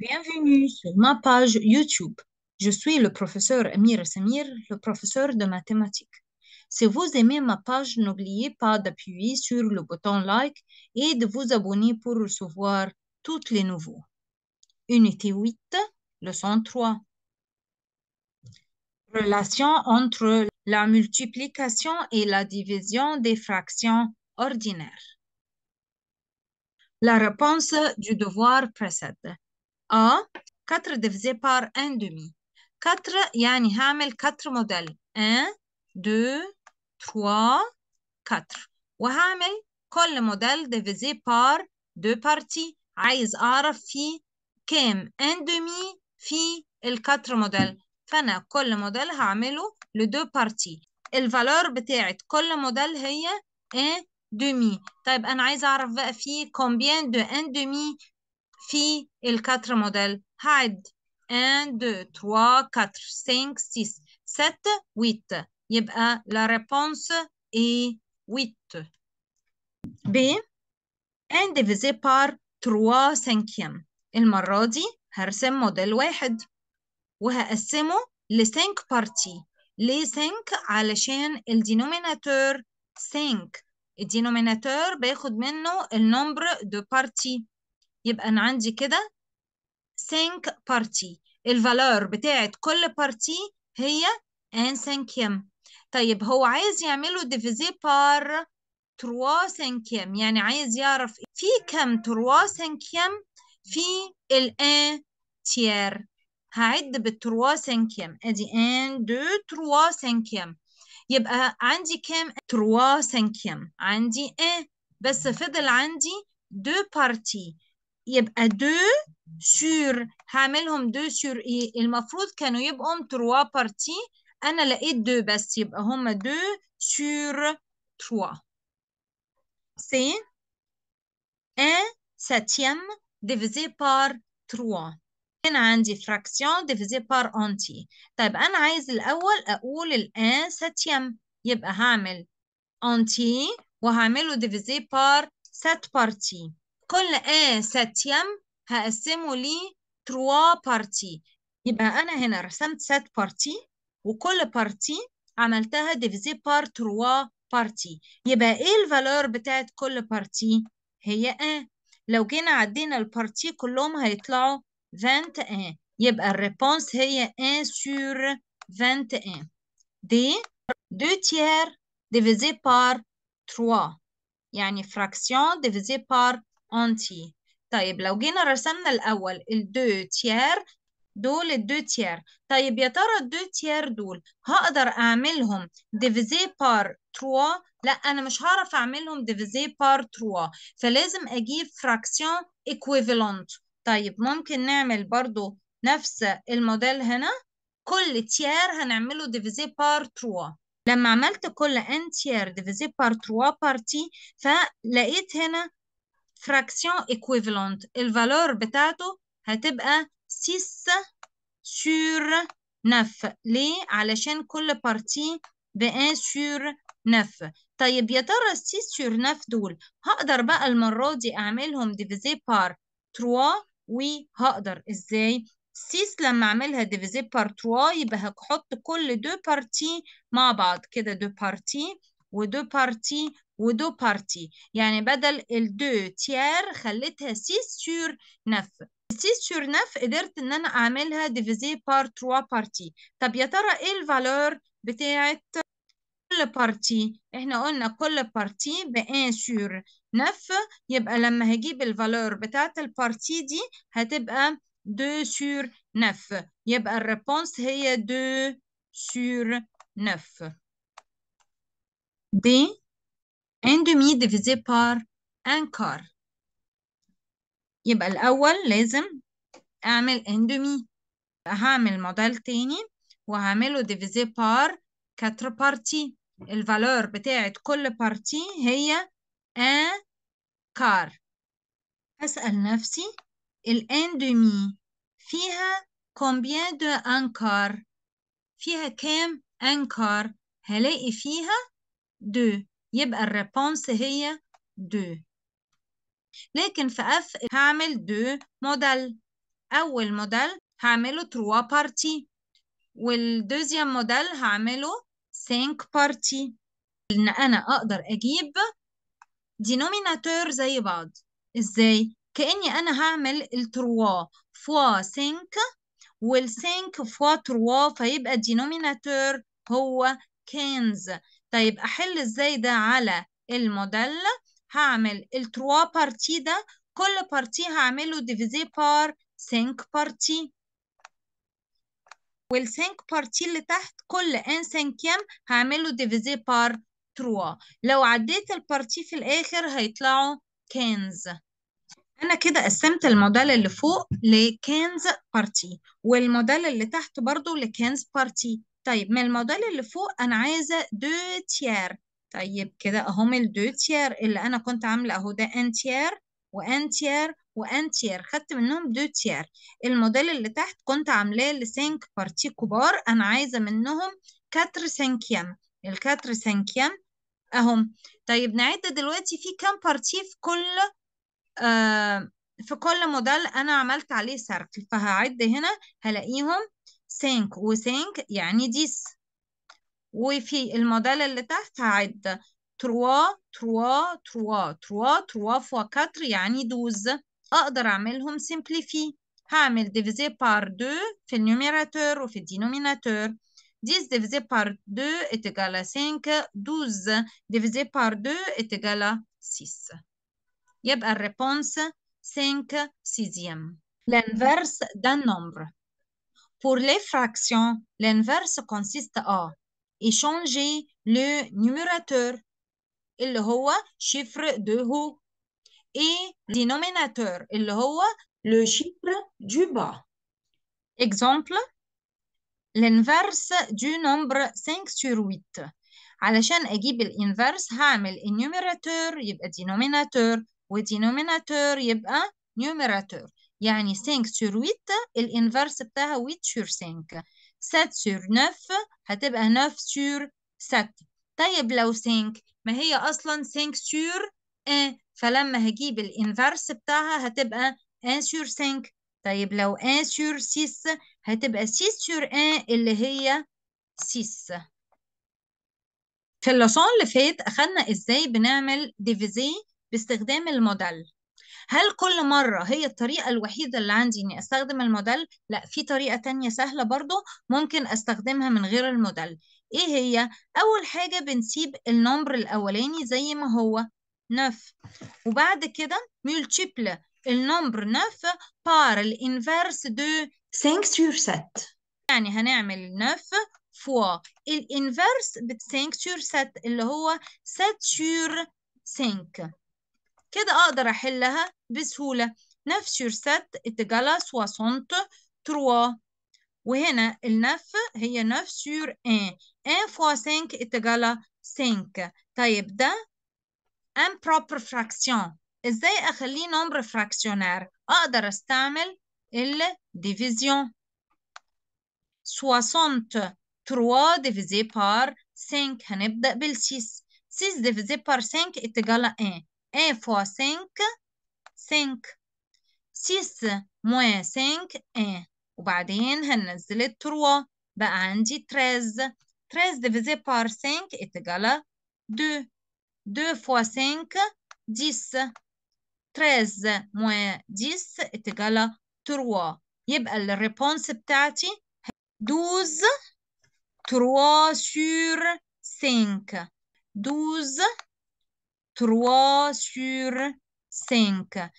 Bienvenue sur ma page YouTube. Je suis le professeur Amir Samir, le professeur de mathématiques. Si vous aimez ma page, n'oubliez pas d'appuyer sur le bouton like et de vous abonner pour recevoir toutes les nouveaux. Unité 8, leçon 3. Relation entre la multiplication et la division des fractions ordinaires. La réponse du devoir précède. اه كاتر ديفزي بار ان دومي كاتر يعني هعمل كاتر موديل ان دو توا كاتر وهعمل كل موديل ديفيزي بار دو بارتي عايز اعرف في كام ان دومي في الكاتر موديل فانا كل موديل هعمله لدو بارتي الفالور بتاعت كل موديل هي ان دومي طيب انا عايز اعرف بقى في كومبيان دو ان دومي في الكاتر موديل هعد 1 2 3 4 5 6 7 8 يبقى لا ريبونس اي 8 ب ان divisé بار 3 cinquième المرة دي هرسم موديل واحد وهقسمه لسينك بارتي ليه سينك علشان الدينوميناتور سينك الدينوميناتور باخد منه النمبر دو بارتي يبقى أنا عندي كده think بارتي الفالور بتاعت كل بارتي هي ان انسنكيم طيب هو عايز يعمله ديفيزي بار تروا سنكيم يعني عايز يعرف في كم تروا سنكيم في الان تيار هعد بالتروا سنكيم ادي ان دو تروا سنكيم يبقى عندي كام تروا سنكيم عندي ان بس فضل عندي دو بارتي يبقى دو سور هعملهم دو سور ايه المفروض كانوا يبقوا تروا بارتي انا لقيت دو بس يبقى هما دو سور تروا سي ان ساتيام ديفيزي بار تروا هنا عندي فراكسيون ديفيزي بار انتي طيب انا عايز الاول اقول الان ساتيام يبقى هعمل انتي وهعمله ديفيزي بار سات بارتي كل A ساتيام هقسمه ل 3 بارتي يبقى أنا هنا رسمت ست بارتي وكل بارتي عملتها ديفيزي بار 3 بارتي يبقى إيه الفالور بتاعت كل بارتي؟ هي A لو جينا عدينا البارتي كلهم هيطلعوا A يبقى الريبونس هي 1 sur A دي 2 tiers divisé par 3 يعني fraction divisé par أنتي طيب لو جينا رسمنا الأول الدو تيار دول الدو تيار طيب يا ترى الدو تيار دول هقدر أعملهم ديفيزي بار تروا لا أنا مش هعرف أعملهم ديفيزي بار تروا فلازم أجيب فراكسيون equivalent طيب ممكن نعمل برضو نفس الموديل هنا كل تيار هنعمله ديفيزي بار تروا لما عملت كل ان تيار ديفيزي بار تروا بارتي فلقيت هنا fraction equivalent الفالور بتاعته هتبقى 6 sur 9 ليه؟ علشان كل بارتي ب 1 sur 9 طيب يا ترى 6 sur 9 دول هقدر بقى المرة دي أعملهم ديفيزي بار 3 وهقدر إزاي؟ 6 لما أعملها ديفيزي بار 3 يبقى هحط كل دو بارتي مع بعض كده دو بارتي ودو بارتي ودو بارتي يعني بدل الدو تيار خليتها سيس سور نف سيس سور نف قدرت ان انا اعملها ديفيزي بار تروا بارتي طب يا ترى ايه الفالور بتاعت كل بارتي احنا قلنا كل بارتي ب 1 سور نف يبقى لما هجيب الفالور بتاعت البارتي دي هتبقى 2 سور نف يبقى الريبونس هي 2 سور نف des un demi divisé par un quart يبقى الأول لازم أعمل ان دومي هعمل موديل تاني وهعمله ديفيزي بار كاتر بارتي الفالور بتاعت كل بارتي هي ان كار هسأل نفسي الان دومي فيها كومبيان دو انكار فيها كام انكار هلاقي فيها دو يبقى الريبونس هي دو لكن في اف هعمل دو موديل اول موديل هعمله تروا بارتي والدوزيام موديل هعمله سينك بارتي ان انا اقدر اجيب دينوميناتور زي بعض ازاي كاني انا هعمل التروا فوا سينك والسينك فوا تروا فيبقى الدينوميناتور هو كنز طيب أحل إزاي ده على الموديل هعمل التروا بارتي ده كل بارتي هعمله ديفيزي بار سينك بارتي والسينك بارتي اللي تحت كل ان سينكيم هعمله ديفيزي بار تروا لو عديت البارتي في الآخر هيطلعوا كنز أنا كده قسمت الموديل اللي فوق لكنز بارتي والموديل اللي تحت برضو لكنز بارتي طيب من الموديل اللي فوق أنا عايزة دو تيار طيب كده أهم الدو تيار اللي أنا كنت عاملة أهو ده أن تيار وأن تيار وأن تيار خدت منهم دو تيار الموديل اللي تحت كنت عاملاه لسينك بارتي كبار أنا عايزة منهم كاتر سانكيام الكاتر سانكيام أهم طيب نعد دلوقتي في كام بارتي في كل آه في كل موديل أنا عملت عليه سيركل فهعد هنا هلاقيهم think و think يعني this وفي الموديل اللي تحت هعد 3 3 3 3 3 فوا 4 يعني دوز اقدر اعملهم simplify هعمل divisé par دو في النوميراتور وفي الدينوميناتور 10 divisé par 2 est égal à 5 12 divisé par 2 est égal à 6 يبقى الريبونس 5 سيزيام l'inverse d'un nombre Pour les fractions, l'inverse consiste à échanger le numérateur, le هو chiffre de haut, et le dénominateur, اللي هو le chiffre du bas. Exemple, l'inverse du nombre 5 sur 8. علشان أجيب الانفرس هعمل dénominateur, يبقى دينوميناتور ودينوميناتور يبقى numérateur. يعني سينك سور ويت الانفرس بتاعها ويت سور سينك سات سور نف هتبقى نف سور سات طيب لو سينك ما هي أصلا سينك سور ان فلما هجيب الانفرس بتاعها هتبقى ان سور سينك طيب لو ان سور سيس هتبقى سيس سور ان اللي هي سيس في اللسان اللي فات أخدنا إزاي بنعمل ديفيزي باستخدام الموديل هل كل مرة هي الطريقة الوحيدة اللي عندي إني أستخدم الموديل؟ لا في طريقة تانية سهلة برضو ممكن أستخدمها من غير الموديل إيه هي؟ أول حاجة بنسيب النمبر الأولاني زي ما هو نف وبعد كده multiple النمبر نف بار الانفرس دو 5 يور ست يعني هنعمل نف فوا الانفرس بت 5 sur ست اللي هو ست يور سينك كده أقدر أحلها بسهولة نفس يرسات اتجلس وصنت تروى وهنا النف هي نفس يور ان ان فوا سينك اتجلى سينك طيب ده ان بروبر فراكسيون ازاي اخليه نمبر فراكسيونير اقدر استعمل الديفيزيون سوسونت تروى ديفيزي بار سينك هنبدأ بالسيس سيس ديفيزي بار سينك اتجلى ان F for 5 5 6 موان 5 1 وبعدين هننزل التروة. بقى عندي 13 13 ديفيزي بار 5 اتقالى دو. دو فوا 5 ديس. 13 موان 10 اتقالى 3 يبقى الريبونس بتاعتي دوز 3 سور 5 دوز 3 sur 5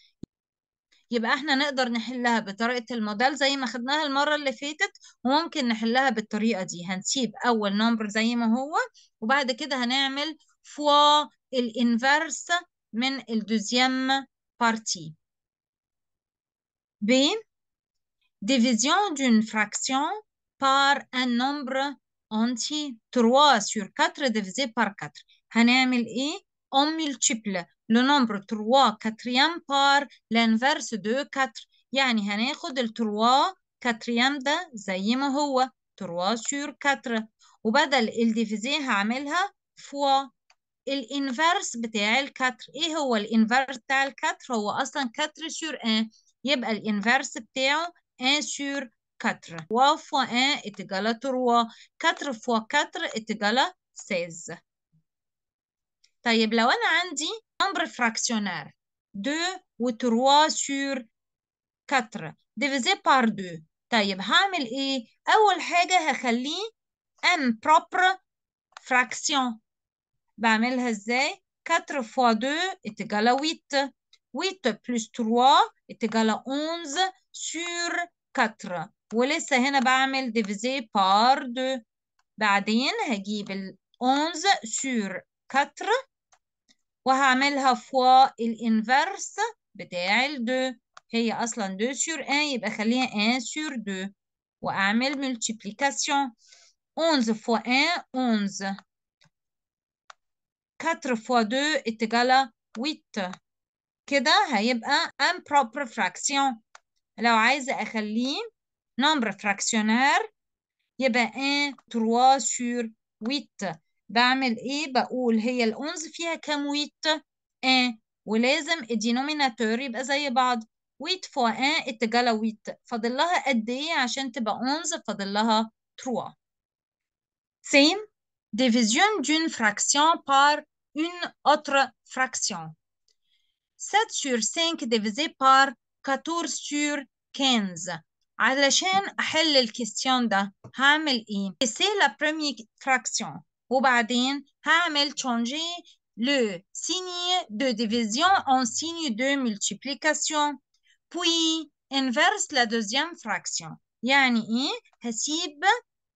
يبقى احنا نقدر نحلها بطريقة الموديل زي ما خدناها المرة اللي فاتت وممكن نحلها بالطريقة دي هنسيب أول نمبر زي ما هو وبعد كده هنعمل فوا الانفرس من الدوزيام بارتي ب ديفيزيون دون فراكسيون بار ان نمبر انتي 3 sur 4 ديفيزي بار 4 هنعمل ايه en multiple le nombre 3 quatrième par l'inverse de 4 يعني هناخد ال 3 quatrième ده زي ما هو 3 sur 4 وبدل الديفيزي هعملها fois الانفرس بتاع ال 4 ايه هو الانفرس بتاع ال 4 هو اصلا 4 sur 1 يبقى الانفرس بتاعه 1 sur 4 3 fois 1 égale 3 4 fois 4 égale 16 طيب لو أنا عندي نمبر فراكسيونير دو و تروا سور كتر ديفيزي بار دو طيب هعمل إيه؟ أول حاجة هخليه ان بروبر فراكسيون بعملها إزاي؟ كتر فوا دو إتجالا ويت ويت بلس تروا إتجالا أونز سور كتر ولسه هنا بعمل ديفيزي بار دو بعدين هجيب الأونز سور 4 وهعملها فوا الانفرس بتاع الدو هي اصلا 2 سور 1 يبقى خليها 1 سور 2 واعمل ملتيبليكاسيون 11 فوا 1 11 4 فوا 2 اتجاله 8 كده هيبقى improper فراكسيون لو عايزه اخليه نمبر فراكسيونير يبقى 1 3 سور 8 بعمل ايه بقول هي الأونز فيها كام ويت ان آه، ولازم الدينوميناتور يبقى زي بعض ويت فوا ان اتجلى ويت فاضل لها قد ايه عشان تبقى أونز فاضل لها 3 سيم ديفيزيون دون فراكسيون بار اون اوتر فراكسيون 7 sur 5 divisé par 14 sur 15 علشان أحل الكيستيون ده هعمل إيه؟ سي لا première فراكسيون وبعدين هعمل تشانجي لو سيني دو ديفيزيون اون سيني دو ملتيبليكاسيون بوي انفرس لا دوزيام فراكسيون يعني ايه هسيب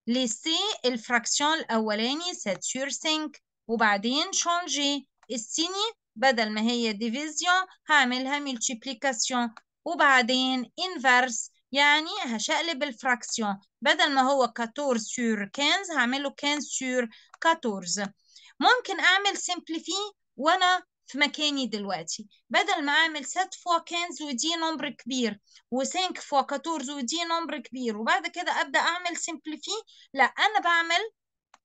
لي سي الفراكسيون الاولاني 7 سور سينك وبعدين شونجي السيني بدل ما هي ديفيزيون هعملها ملتيبليكاسيون وبعدين انفرس يعني هشقلب الفراكسيون بدل ما هو 14 سور 15 هعمله 15 سور 14 ممكن أعمل simplify وأنا في مكاني دلوقتي بدل ما أعمل 7 فوا 15 ودي نمبر كبير و فوا 14 ودي نمبر كبير وبعد كده أبدأ أعمل simplify لا أنا بعمل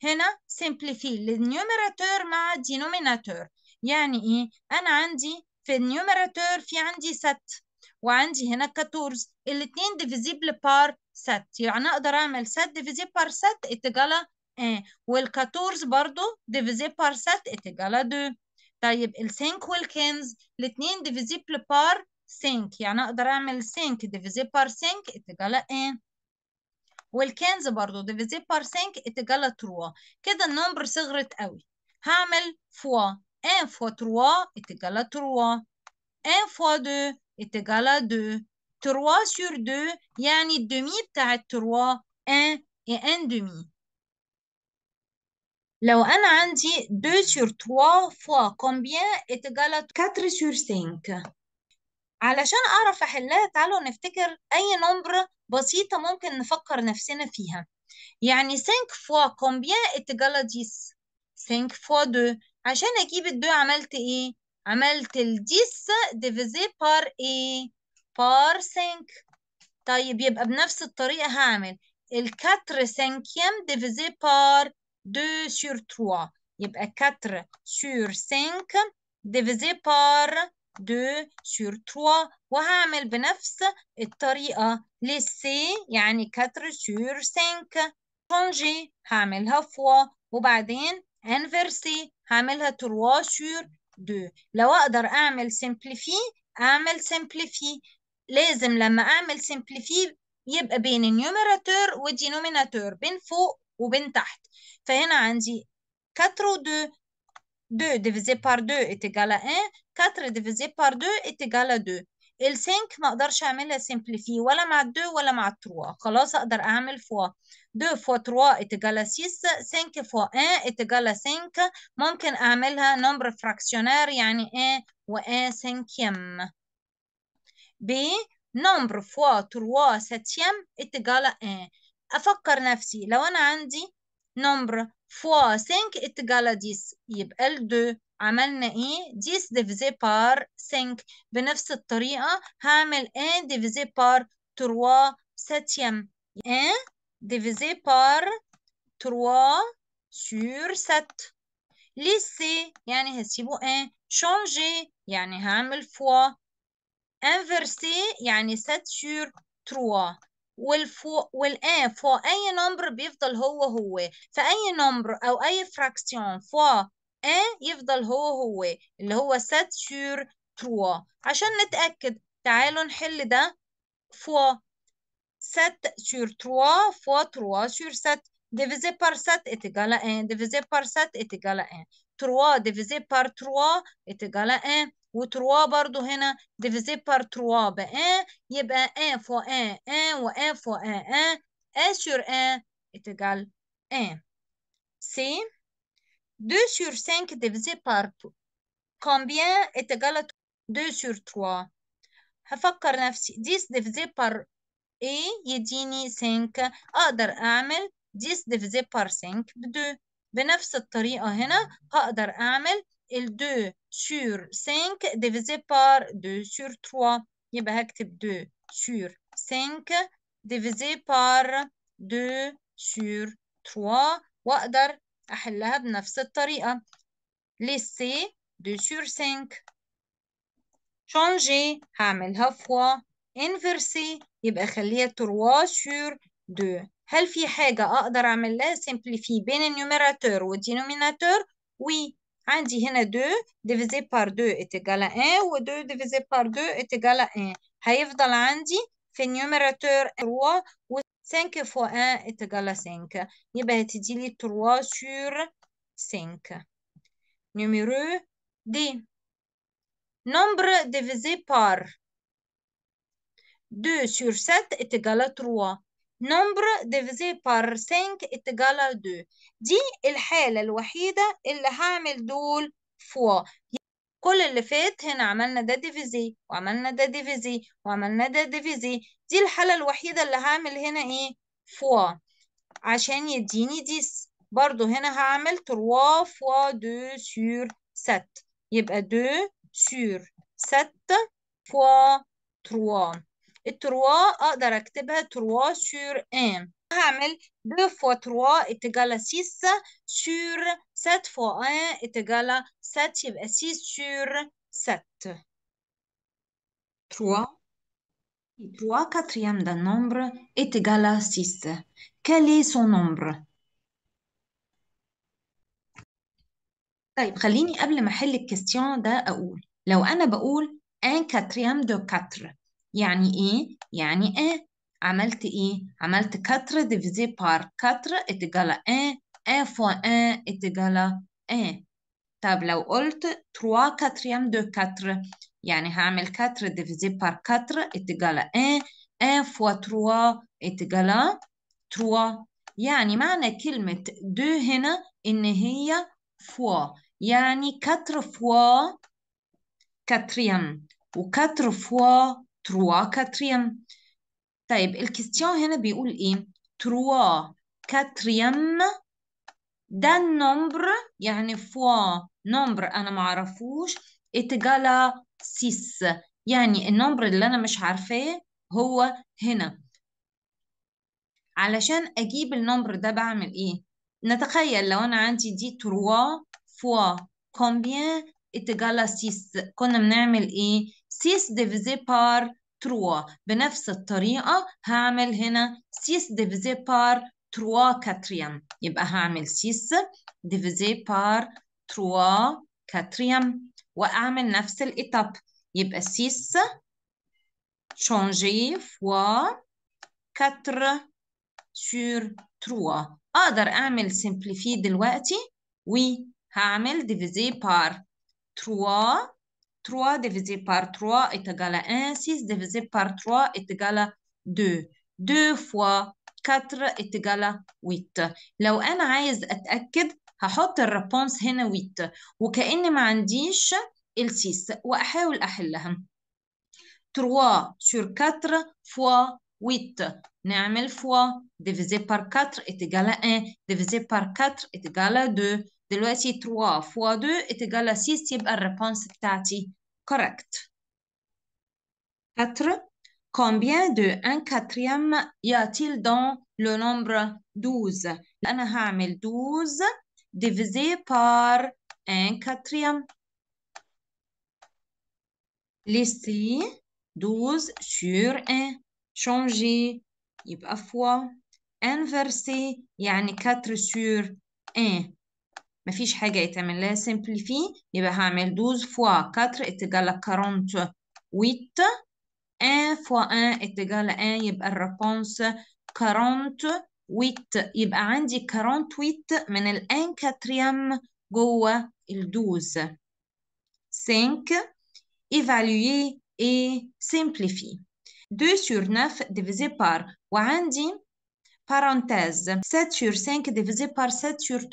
هنا simplify للنيوميراتور مع denominator يعني إيه؟ أنا عندي في النيوميراتور في عندي 6 وعندي هنا 14 الاثنين divisible بار 7 يعني أقدر أعمل 7 divisible بار 7 اتجاه 1 إيه. وال14 برضو ديفيزي بار سات اتجالى 2 طيب وال والكنز الاثنين ديفيزيبل بار 5 يعني اقدر اعمل 5 ديفيزي بار سينك اتجالى ان 15 برضو ديفيزي بار سينك اتجالى 3 كده النمبر صغرت قوي هعمل فوا ان فوا تروا اتجالى 3 ان فوا دو اتجالى 2 3 سور 2 يعني الدمي بتاع التروا 1 et 1 demi. لو أنا عندي 2 sur 3 fois combien est 4 sur 5 علشان أعرف أحلها تعالوا نفتكر أي نمبر بسيطة ممكن نفكر نفسنا فيها يعني 5 fois combien est 10 5 fois 2 عشان أجيب ال 2 عملت إيه؟ عملت ال 10 divisé par إيه؟ par 5 طيب يبقى بنفس الطريقة هعمل الكاتر سنكيام ديفيزي بار 2 sur 3 يبقى 4 sur 5 divisé par 2 sur 3 وهعمل بنفس الطريقة للسي يعني 4 sur 5 شونجي هعملها فوا وبعدين انفرسي هعملها 3 sur 2 لو اقدر اعمل سمبليفي اعمل سمبليفي لازم لما اعمل سمبليفي يبقى بين النيوميراتور والدينوميناتور بين فوق وبين تحت فهنا عندي 4 دو 2 ديفيزي بار 2 est 1 4 ديفيزي بار 2 est 2 ال 5 ما اقدرش اعملها simplifier ولا مع ال 2 ولا مع ال 3 خلاص اقدر اعمل فوا 2 فوا 3 est 6 5 فوا 1 est 5 ممكن اعملها نمبر فراكسيونير يعني 1 و 1 سنكيم ب نمبر فوا 3 septième est 1 أفكر نفسي لو أنا عندي نمبر فوا 5 اتجالا 10 يبقى الدو عملنا ايه ديس ديفيزي بار 5 بنفس الطريقة هعمل ان ديفيزي بار 3 ساتيام ان ديفيزي بار 3 سور 7 ليسي يعني هسيبه ان شونجي يعني هعمل فوا انفرسي يعني 7 سور 3 والفوق والان فو اي نمبر بيفضل هو هو فاي نمبر او اي فراكسيون فو ان يفضل هو هو اللي هو 7 sur 3 عشان نتاكد تعالوا نحل ده فو 7 sur 3 فو 3 sur 7 divisé par 7 est égal à 1 divisé par 7 est égal à 1 3 divisé par 3 est égal à 1 وتروا برضو هنا ديفيزيبر تروا ب بأ يبقى أ فوا أ أ وأ فوا أ أ أ سور أ ايتيغال أ سي 2 سور 5 divisé par كومبيان ايتيغال 2 سور 3 هفكر نفسي 10 ديفيزي بار اي يديني 5 اقدر اعمل 10 ديفيزي بار 5 ب 2 بنفس الطريقة هنا هقدر اعمل ال 2 sur 5 divisé par 2 sur 3 يبقى هكتب 2 sur 5 divisé par 2 sur 3 واقدر احلها بنفس الطريقة لسي 2 sur 5 شانجي هعملها فوا انفرسي يبقى خليها 3 sur 2 هل في حاجة أقدر اعملها لها بين النيوميراتور والدينوميناتور؟ وي 2 divisé par 2 est égal à 1 ou 2 divisé par 2 est égal à 1 هيفضل عندي في numérateur, 3 و 5 fois 1 est égal à 5 يبقى هتدي لي 3 sur 5 numéro D nombre divisé par 2 sur 7 est égal à 3 نمبر ديفيزي بار سينك اتجالا 2 دي الحالة الوحيدة اللي هعمل دول فوا كل اللي فات هنا عملنا ده ديفيزي وعملنا ده ديفيزي وعملنا ده ديفيزي دي الحالة الوحيدة اللي هعمل هنا ايه فوا عشان يديني ديس برضو هنا هعمل تروا فوا دو سور 7 يبقى دو سور 7 فوا تروا التروا اقدر اكتبها تروا سور ان هعمل دو فوا تروا اتجالا سيس سور ست فوا ان اتجالا ست يبقى سيس سور ست تروا تروا كاتريام دا نومبر اتجالا سيس كالي سو نمبر طيب خليني قبل ما احل الكيستيون ده اقول لو انا بقول ان كاتريام دو كاتر يعني إيه؟ يعني إيه؟ عملت إيه؟ عملت كتر ديفيزي بار كتر اتجاه إيه؟ إيه فوا إيه اتجاه إيه طب لو قلت 3 كاتريام دو كاتر يعني هعمل كاتر ديفيزي بار كاتر اتجاه إيه؟ إيه فوا 3 اتجاه 3 يعني معنى كلمة دو هنا إن هي فوا يعني كتر فوا كاتريام وكتر فوا تروا كاتريام طيب الكيستيون هنا بيقول ايه تروا كاتريام ده النمبر يعني فوا نمبر انا معرفوش اتجالا سيس يعني النمبر اللي انا مش عارفاه هو هنا علشان اجيب النمبر ده بعمل ايه نتخيل لو انا عندي دي تروا فوا كومبيان اتجالا إيه سيس كنا بنعمل ايه سيس ديفيزي بار تروا بنفس الطريقة هعمل هنا سيس ديفيزي بار تروا كاتريام يبقى هعمل سيس ديفيزي بار تروا كاتريام وأعمل نفس الإتاب يبقى سيس شونجي فوا كاتر سور تروا أقدر أعمل سمبليفي دلوقتي وهعمل ديفيزي بار 3. 3 divisé par 3 est égal à 1. 6 divisé par 3 est égal à 2. 2 fois 4 est égal à 8. لو أنا عايز أتأكد هحط الريبونس هنا 8 وكأن ما عنديش السيس وأحاول أحلها 3 sur 4 fois 8 نعمل فوا divisé par 4 est égal à 1 divisé par 4 est égal à 2 دلوقتي 3 fois 2 égal à 6 يبقى الريبونس بتاعتي correct 4 combien de 1 quatrième y a-t-il dans le nombre 12 انا هعمل 12 divisé par 1 quatrième laissez 12 sur 1 changer يبقى fois inverser يعني 4 sur 1 مفيش حاجة يتعمل لها simplify يبقى هعمل 12 فوا 4 اتجاه ل 48 1 فوا 1 اتجاه ل 1 يبقى الريبونس 48 يبقى عندي 48 من الان كاتريام جوه الدوز 5 évaluer et simplifier 2 sur 9 divisé par وعندي بارونتاز 7 e e sur 5 divisé par 7 sur 3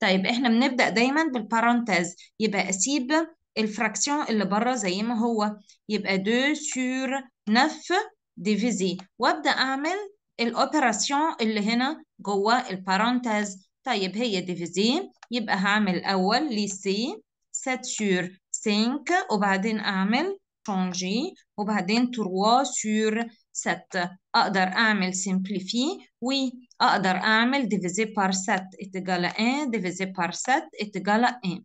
طيب احنا بنبدأ دايما بالبارونتاز يبقى اسيب الفراكسيون اللي بره زي ما هو يبقى 2 sur 9 ديفيزي وابدأ اعمل الاوبراسيون اللي هنا جوه البارونتاز طيب هي ديفيزي يبقى هعمل الأول لي سي 7 sur 5 وبعدين اعمل شونجي وبعدين 3 sur set أقدر أعمل simplify وأقدر أعمل divisé par set اتجاه 1 divisé par set اتجاه 1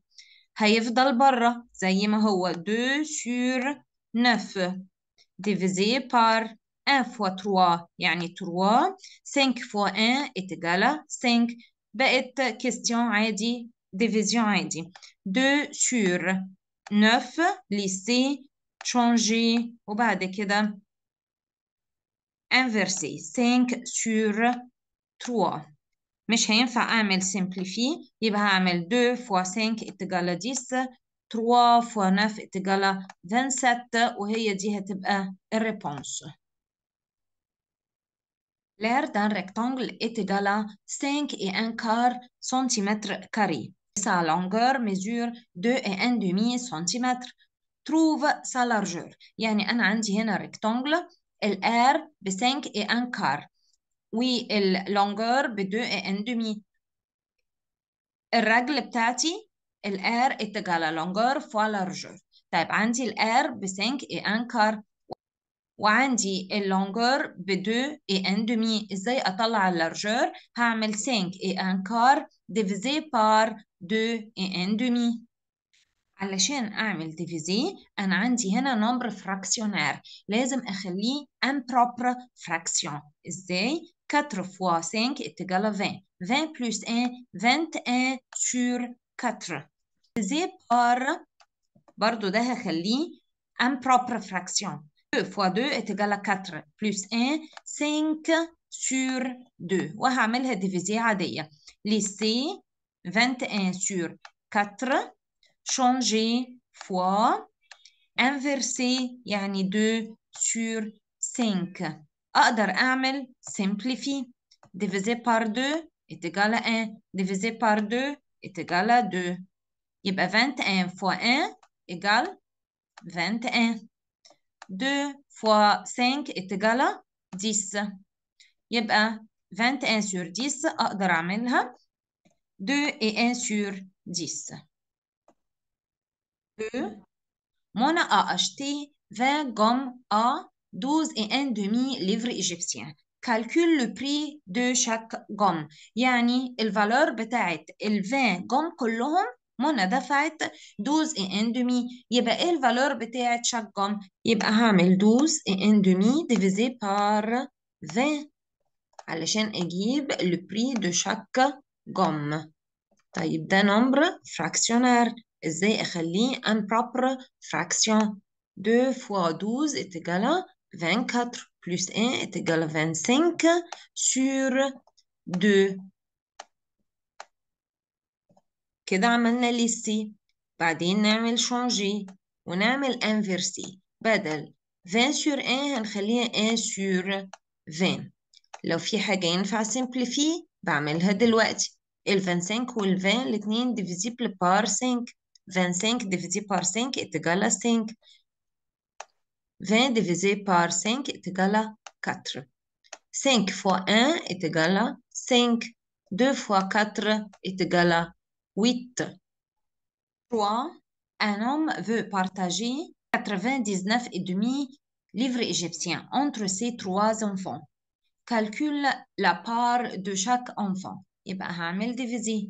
هيفضل بره زي ما هو 2 sur 9 divisé par 1 fois 3 يعني 3 5 fois 1 اتجاه 5 بقت question عادي division عادي 2 sur 9 laisser changer وبعد كده inversé 5 sur 3 مش هينفع اعمل simplify يبقى هعمل 2 fois 5 à 10 3 fois 9 à 27 وهي دي هتبقى réponse. L'air d'un rectangle est égal à 5 et 1 quart centimètre carré. Sa longueur mesure 2 et 1 demi centimètre. Trouve sa largeur. يعني أنا عندي un rectangle الار ب 5 et واللونجور ب 2 et un الرجل بتاعتي الار إتجالا لونجور فوا لارجور طيب عندي الار ب 5 et وعندي اللونجور ب 2 et 1 ازاي اطلع اللارجور هعمل 5 إي un quart divisé par 2 et 1 علشان أعمل ديفيزي أنا عندي هنا نمبر فراكسيونير لازم أخليه improper فراكسيون إزاي؟ 4 فوا 5 إتجالة 20 20 بلس 1 21 sur 4 ديفيزي بار برضو ده هخليه improper فراكسيون 2 فوا 2 إتجالة 4 بلس 1 5 sur 2 وهعملها ديفيزي عادية لسي 21 sur 4 changer fois, inverser يعني 2 sur 5 أقدر a'mel, simplifie, divisé par 2 est égal à 1 divisé par 2 est égal à 2 يبقى 21 fois 1 égale 21 2 fois 5 est égal à 10 يبقى 21 sur 10 أقدر amel 2 et 1 sur 10 que Mona a acheté 20 gommes à 12 et un demi livres égyptiens calcule le prix de chaque gomme يعني الفالور بتاعت ال 20 جم كلهم gommes, دفعت 12 et un demi يبقى eh ben, valeur الفالور بتاعت شاك جم يبقى هعمل 12 et un demi divisé par 20 علشان اجيب le prix de chaque gomme طيب ده nombre fractionnaire. ازاي اخليه ان بروبر فراكسيون 2 fois 12 égale 24 plus 1 égale 25 sur 2 كده عملنا ليسي بعدين نعمل شونجي ونعمل انفيرسي بدل 20 sur 1 هنخليها 1 sur 20 لو في حاجة ينفع simplify بعملها دلوقتي ال 25 وال 20 الاتنين divisible بار 5 25 divisé par 5 est égal à 5. 20 divisé par 5 est égal à 4. 5 fois 1 est égal à 5. 2 fois 4 est égal à 8. 3. Un homme veut partager 99,5 livres égyptiens entre ses trois enfants. Calcule la part de chaque enfant. يبقى هعمل diviser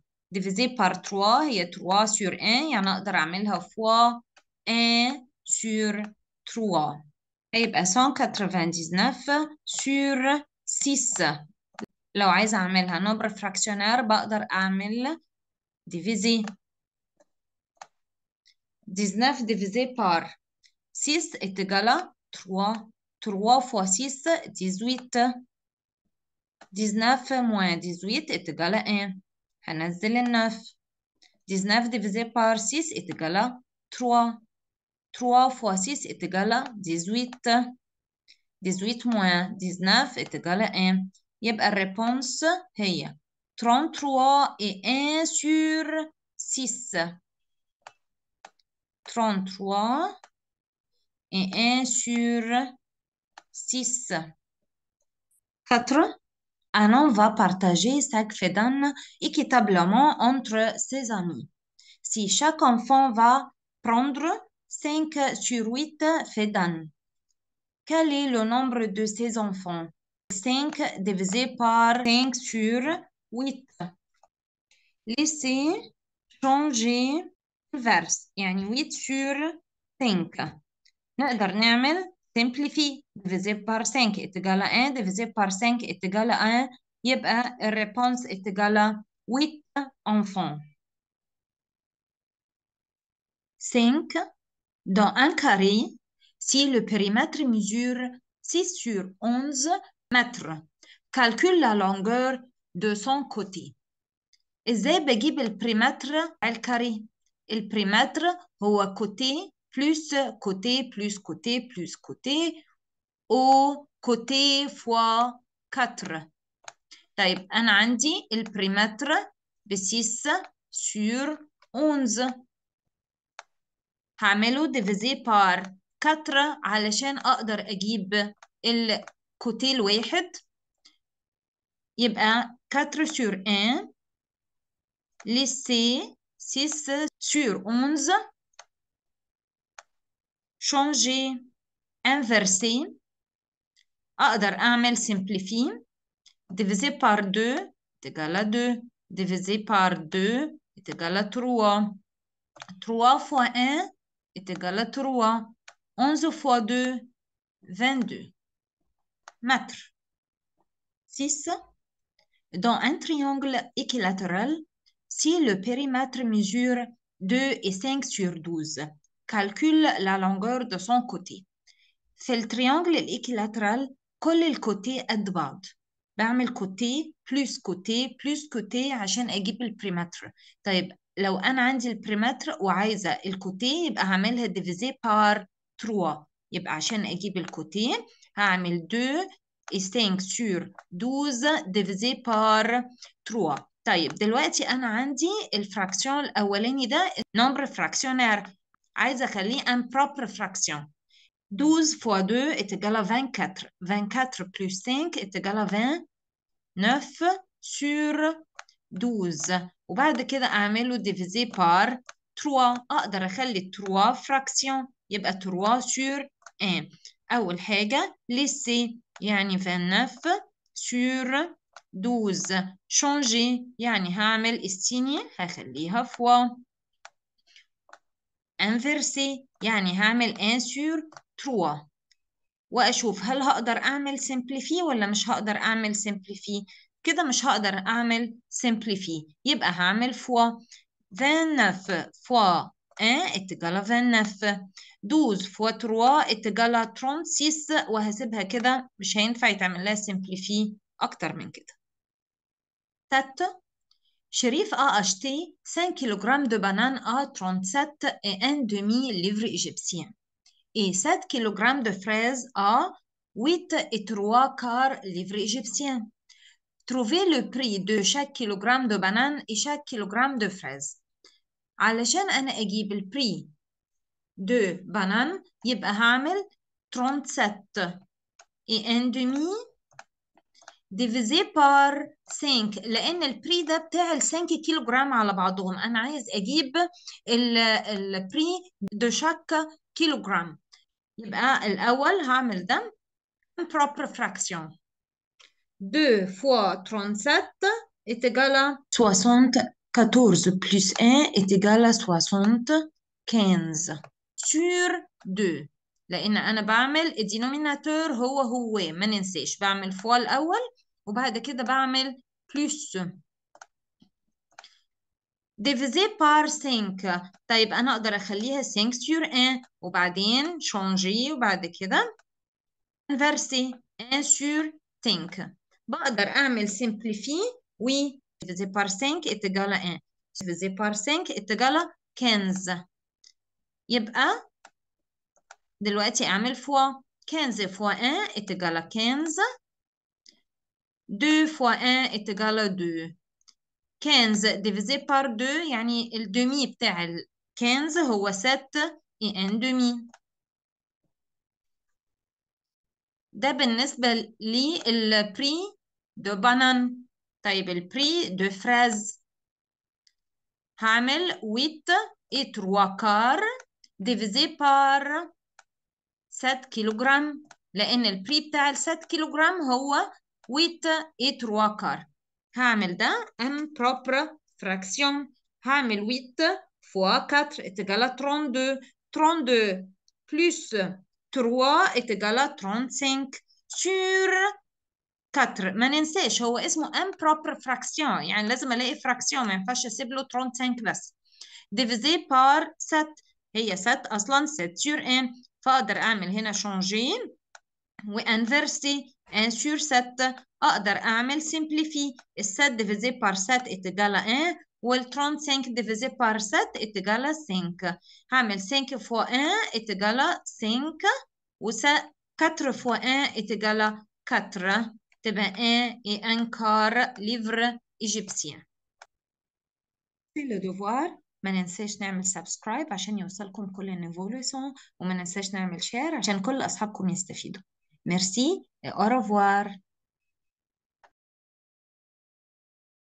divisé par 3 هي 3 sur 1 يعني اقدر اعملها fois 1 sur 3 هيبقى 199 sur 6 لو nombre اعملها نمبر un بقدر اعمل divisé 19 divisé par 6 est égal à 3 3 fois 6 18 19 moins 18 est égal à 1 19 divisé par 6 est égal à 3. 3 fois 6 est égal à 18. 18 moins 19 est égal à 1. يبقى une réponse? 33 et 1 sur 6. 33 et 1 sur 6. 4 un homme va partager 5 fédanes équitablement entre ses amis. Si chaque enfant va prendre 5 sur 8 fédanes, quel est le nombre de ses enfants? 5 divisé par 5 sur 8. Laissez changer y يعني 8 sur 5 نقدر نعمل simplifie, divisé par 5 est égal à 1, divisé par 5 est égal à 1, يبقى hein, réponse est égal à 8 enfants. 5. Dans un carré, si le périmètre mesure 6 sur 11 mètres, calcule la longueur de son côté. ازاي بجيب البريمتر Le périmètre البريمتر هو côté. plus côté, plus côté, plus côté au côté fois 4 طيب أنا عندي البريمتر ب 6 sur 11 هعمله divisé par 4 علشان أقدر أجيب الكوتيه الواحد يبقى 4 sur 1 laissez 6 sur 11 changer, inverser, اقدر اعمل simplify. diviser par 2 est égal à 2, diviser par 2 est égal à 3, 3 fois 1 est égal à 3, 11 fois 2, 22 mètres. 6. Dans un triangle équilatéral, si le périmètre mesure 2 et 5 sur 12, calcule la longueur de son côté le le le الإيكيلاترال كل الكوتيه Je بعض côté plus côté. كوتيه بلس le عشان côté, البريمتر طيب لو انا عندي البريمتر وعايزة الكوتي يبقى هعملها ديفيزي بار 3 يبقى عشان اجيب الكوتي هعمل 2 5 sur 12 divisé par 3 طيب دلوقتي انا عندي الفراكسيون الاولاني ده نمبر فراكسيونير عايزه اخليه ان بروبر فراكسيون 12 فوا 2 اتجالا 24 24 بلس 5 اتجالا 29 سور 12 وبعد كده اعمله ديفيزي بار 3 اقدر اخلي 3 فراكسيون يبقى 3 سور 1 اول حاجه لسي يعني 29 سور 12 شونجي يعني هعمل السيني هخليها فوا انفيرسي يعني هعمل ان سور تروا واشوف هل هقدر اعمل سمبليفي ولا مش هقدر اعمل سمبليفي كده مش هقدر اعمل سمبليفي يبقى هعمل فوا فان نف فوا ان اتجالا فان نف دوز فوا تروا اتجالا ترونسيس وهسيبها كده مش هينفع يتعمل لها سمبليفي اكتر من كده تات Chérif a acheté 5 kg de bananes à 37 et un demi livre égyptien et 7 kg de fraises à 8 et 3 quarts livres égyptiens. Trouvez le prix de chaque kg de bananes et chaque kg de fraises. علشان انا اجيب البري دو بانان يبقى هعمل 37 et un demi ديفيزي بار سينك لان البري ده بتاع السينك كيلو جرام على بعضهم انا عايز اجيب البري دو شاك كيلو جرام يبقى الاول هعمل ده بروبر فراكسيون 2 فوا 37 est 60 14 74 plus 1 est égal à 75 sur 2 لان انا بعمل الدينوميناتور هو هو ما ننساش بعمل فوا الاول وبعد كده بعمل بلس ديفيزي بار سينك طيب انا اقدر اخليها سينك سور ان وبعدين شونجي وبعد كده انفرسي ان سور سينك بقدر اعمل سيمبليفي و ديفيزي بار سينك اتجاه ان ديفيزي بار سينك اتجاه كنز يبقى دلوقتي اعمل فوا كنز فوا ان اتجاه كنز 2 fois 1 est égal à 2 15 divisé par 2 يعني الدمي بتاع 15 هو 7 et 1 demi ده بالنسبة لي للبري دو بانان طيب البري دو فراز هعمل 8 et 3 quarts divisé par 7 كيلوغرام لأن البري بتاع ال 7 كيلوغرام هو 8 et 3 quarts هعمل ده improper fraction هعمل 8 fois 4 est égal à 32 32 plus 3 est égal à 35 sur 4 ما ننساش هو اسمه improper fraction يعني لازم الاقي fraction ما ينفعش اسيب له 35 بس divisé par 7 هي 7 اصلا 7 sur 1 فاقدر اعمل هنا changer وانفرسي ان سور سات اقدر اعمل في السات ديفيزي بار سات اتجاه ان والترون سينك ديفيزي بار سات اتجاه سينك هعمل سينك فوا ان اتجاه سينك وسا 4 فوا ان اتجاه 4 تبقى ان اي ان كار ليفر égyptien سي لو دوفوار ما ننساش نعمل سبسكرايب عشان يوصلكم كل الانفولوسيون وما ننساش نعمل شير عشان كل اصحابكم يستفيدوا Merci et au revoir.